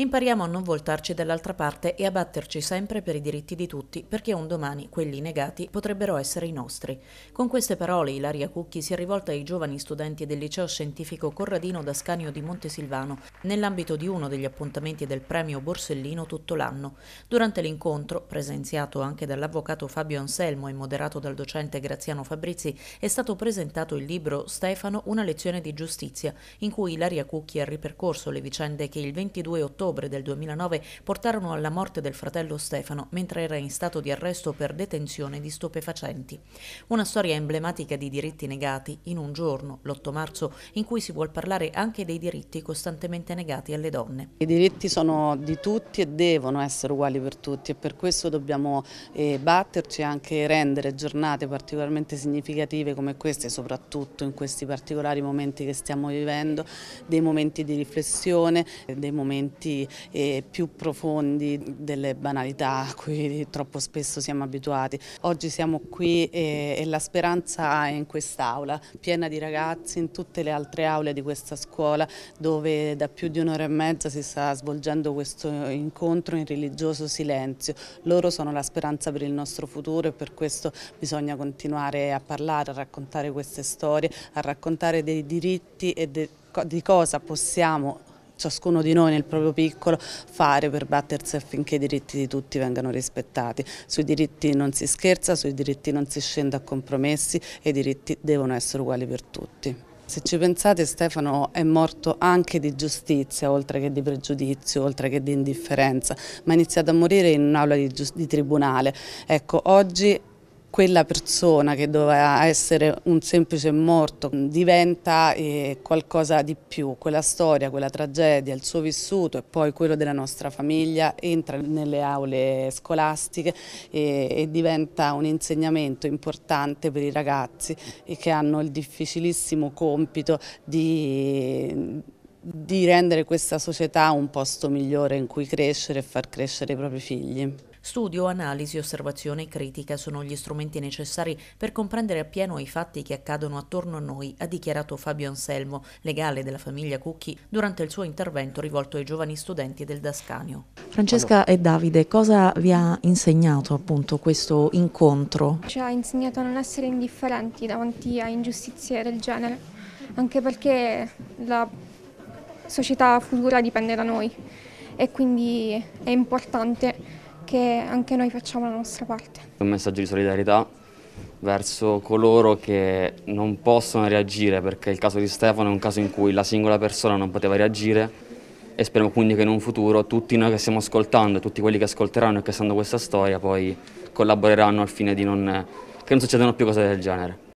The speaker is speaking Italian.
Impariamo a non voltarci dall'altra parte e a batterci sempre per i diritti di tutti, perché un domani quelli negati potrebbero essere i nostri. Con queste parole Ilaria Cucchi si è rivolta ai giovani studenti del liceo scientifico Corradino Dascanio di Montesilvano, nell'ambito di uno degli appuntamenti del premio Borsellino tutto l'anno. Durante l'incontro, presenziato anche dall'avvocato Fabio Anselmo e moderato dal docente Graziano Fabrizi, è stato presentato il libro Stefano, una lezione di giustizia, in cui Ilaria Cucchi ha ripercorso le vicende che il 22 ottobre ottobre del 2009 portarono alla morte del fratello Stefano mentre era in stato di arresto per detenzione di stupefacenti. Una storia emblematica di diritti negati in un giorno, l'8 marzo, in cui si vuol parlare anche dei diritti costantemente negati alle donne. I diritti sono di tutti e devono essere uguali per tutti e per questo dobbiamo eh, batterci e anche rendere giornate particolarmente significative come queste, soprattutto in questi particolari momenti che stiamo vivendo, dei momenti di riflessione, eh, dei momenti e più profondi delle banalità a cui troppo spesso siamo abituati. Oggi siamo qui e, e la speranza è in quest'aula, piena di ragazzi, in tutte le altre aule di questa scuola dove da più di un'ora e mezza si sta svolgendo questo incontro in religioso silenzio. Loro sono la speranza per il nostro futuro e per questo bisogna continuare a parlare, a raccontare queste storie, a raccontare dei diritti e de, di cosa possiamo ciascuno di noi nel proprio piccolo fare per battersi affinché i diritti di tutti vengano rispettati. Sui diritti non si scherza, sui diritti non si scende a compromessi e i diritti devono essere uguali per tutti. Se ci pensate Stefano è morto anche di giustizia, oltre che di pregiudizio, oltre che di indifferenza, ma ha iniziato a morire in un'aula di, di tribunale. Ecco, oggi quella persona che doveva essere un semplice morto diventa eh, qualcosa di più, quella storia, quella tragedia, il suo vissuto e poi quello della nostra famiglia entra nelle aule scolastiche e, eh, e diventa un insegnamento importante per i ragazzi eh, che hanno il difficilissimo compito di di rendere questa società un posto migliore in cui crescere e far crescere i propri figli. Studio, analisi, osservazione e critica sono gli strumenti necessari per comprendere appieno i fatti che accadono attorno a noi, ha dichiarato Fabio Anselmo, legale della famiglia Cucchi, durante il suo intervento rivolto ai giovani studenti del Dascanio. Francesca e Davide, cosa vi ha insegnato appunto questo incontro? Ci ha insegnato a non essere indifferenti davanti a ingiustizie del genere, anche perché la società futura dipende da noi e quindi è importante che anche noi facciamo la nostra parte. Un messaggio di solidarietà verso coloro che non possono reagire perché il caso di Stefano è un caso in cui la singola persona non poteva reagire e speriamo quindi che in un futuro tutti noi che stiamo ascoltando e tutti quelli che ascolteranno e che sanno questa storia poi collaboreranno al fine di non, che non succedano più cose del genere.